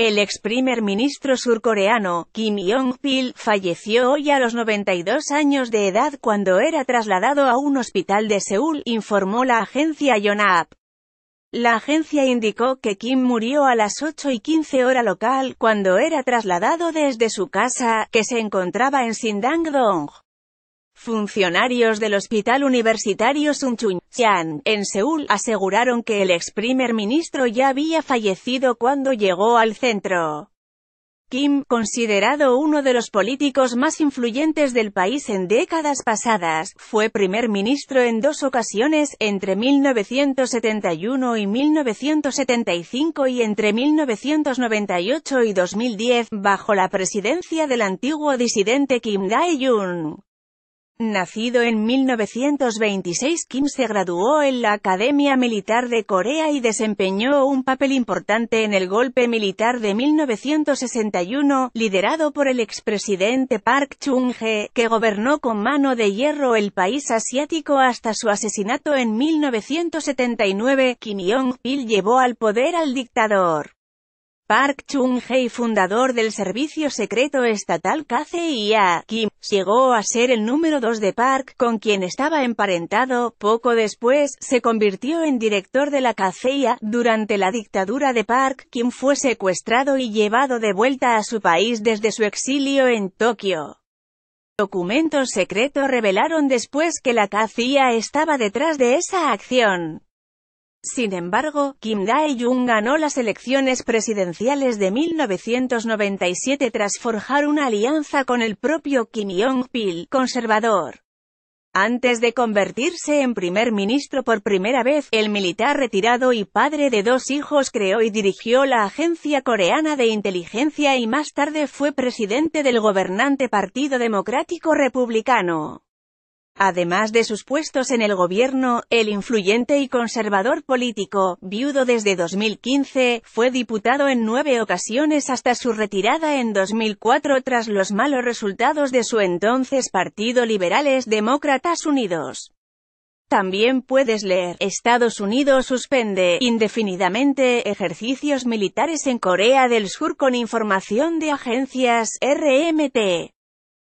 El ex primer ministro surcoreano, Kim Jong-pil, falleció hoy a los 92 años de edad cuando era trasladado a un hospital de Seúl, informó la agencia Yonhap. La agencia indicó que Kim murió a las 8 y 15 hora local, cuando era trasladado desde su casa, que se encontraba en Sindang-dong. Funcionarios del Hospital Universitario Sun Chan, en Seúl, aseguraron que el ex primer ministro ya había fallecido cuando llegó al centro. Kim, considerado uno de los políticos más influyentes del país en décadas pasadas, fue primer ministro en dos ocasiones, entre 1971 y 1975 y entre 1998 y 2010, bajo la presidencia del antiguo disidente Kim Dae-jung. Nacido en 1926 Kim se graduó en la Academia Militar de Corea y desempeñó un papel importante en el golpe militar de 1961, liderado por el expresidente Park Chung-hee, que gobernó con mano de hierro el país asiático hasta su asesinato en 1979. Kim Jong-il llevó al poder al dictador. Park Chung-hei, fundador del servicio secreto estatal KCIA, Kim, llegó a ser el número 2 de Park, con quien estaba emparentado. Poco después, se convirtió en director de la KCIA. Durante la dictadura de Park, Kim fue secuestrado y llevado de vuelta a su país desde su exilio en Tokio. Documentos secretos revelaron después que la KCIA estaba detrás de esa acción. Sin embargo, Kim Dae-jung ganó las elecciones presidenciales de 1997 tras forjar una alianza con el propio Kim Jong-pil, conservador. Antes de convertirse en primer ministro por primera vez, el militar retirado y padre de dos hijos creó y dirigió la Agencia Coreana de Inteligencia y más tarde fue presidente del gobernante Partido Democrático Republicano. Además de sus puestos en el gobierno, el influyente y conservador político, viudo desde 2015, fue diputado en nueve ocasiones hasta su retirada en 2004 tras los malos resultados de su entonces partido Liberales Demócratas Unidos. También puedes leer, Estados Unidos suspende indefinidamente ejercicios militares en Corea del Sur con información de agencias RMT.